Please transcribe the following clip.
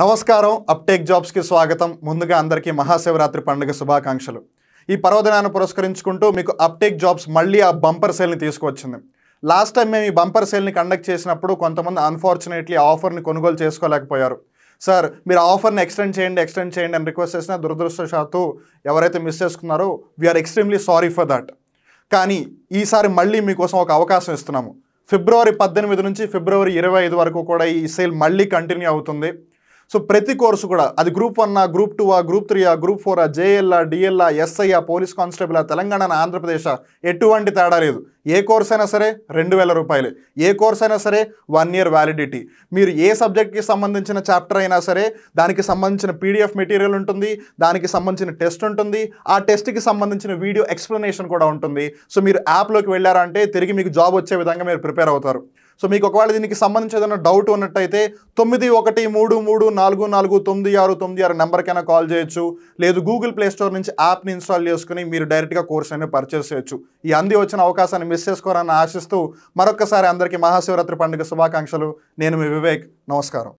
నమస్కారం అప్టేక్ జాబ్స్కి స్వాగతం ముందుగా అందరికీ మహాశివరాత్రి పండుగ శుభాకాంక్షలు ఈ పర్వదినాన్ని పురస్కరించుకుంటూ మీకు అప్టేక్ జాబ్స్ మళ్ళీ ఆ బంపర్ సేల్ని తీసుకువచ్చింది లాస్ట్ టైం మేము ఈ బంపర్ సేల్ని కండక్ట్ చేసినప్పుడు కొంతమంది అన్ఫార్చునేట్లీ ఆఫర్ని కొనుగోలు చేసుకోలేకపోయారు సార్ మీరు ఆఫర్ని ఎక్స్టెండ్ చేయండి ఎక్స్టెండ్ చేయండి అని రిక్వెస్ట్ చేసిన దురదృష్టవశాత్తు ఎవరైతే మిస్ చేసుకున్నారో we are extremely sorry for that కానీ ఈసారి మళ్ళీ మీకోసం ఒక అవకాశం ఇస్తున్నాము ఫిబ్రవరి పద్దెనిమిది నుంచి ఫిబ్రవరి ఇరవై ఐదు వరకు కూడా ఈ సేల్ మళ్ళీ కంటిన్యూ అవుతుంది సో ప్రతి కోర్సు కూడా అది గ్రూప్ వన్ ఆ గ్రూప్ టూ ఆ గ్రూప్ త్రీ ఆ గ్రూప్ ఫోర్ ఆ జేఎల్ఆ డిఎల్ఆ ఎస్ఐ ఆ పోలీస్ కానిస్టేబుల్ ఆ తెలంగాణ ఆంధ్రప్రదేశ్ ఎటువంటి తేడా లేదు ఏ కోర్స్ అయినా సరే రెండు వేల రూపాయలు ఏ కోర్స్ అయినా సరే వన్ ఇయర్ వ్యాలిడిటీ మీరు ఏ సబ్జెక్ట్కి సంబంధించిన చాప్టర్ అయినా సరే దానికి సంబంధించిన పీడిఎఫ్ మెటీరియల్ ఉంటుంది దానికి సంబంధించిన టెస్ట్ ఉంటుంది ఆ టెస్ట్కి సంబంధించిన వీడియో ఎక్స్ప్లెనేషన్ కూడా ఉంటుంది సో మీరు యాప్లోకి వెళ్ళారంటే తిరిగి మీకు జాబ్ వచ్చే విధంగా మీరు ప్రిపేర్ అవుతారు సో మీకు ఒకవేళ దీనికి సంబంధించి ఏదైనా డౌట్ ఉన్నట్టయితే తొమ్మిది ఒకటి మూడు మూడు నాలుగు నాలుగు తొమ్మిది ఆరు తొమ్మిది ఆరు నెంబర్కైనా కాల్ చేయొచ్చు లేదు గూగుల్ ప్లే స్టోర్ నుంచి యాప్ని ఇన్స్టాల్ చేసుకుని మీరు డైరెక్ట్గా కోర్స్ అయినా పర్చేస్ చేయొచ్చు ఈ అంది వచ్చిన అవకాశాన్ని మిస్ చేసుకోరని ఆశిస్తూ మరొకసారి అందరికీ మహాశివరాత్రి పండుగ శుభాకాంక్షలు నేను మీ వివేక్ నమస్కారం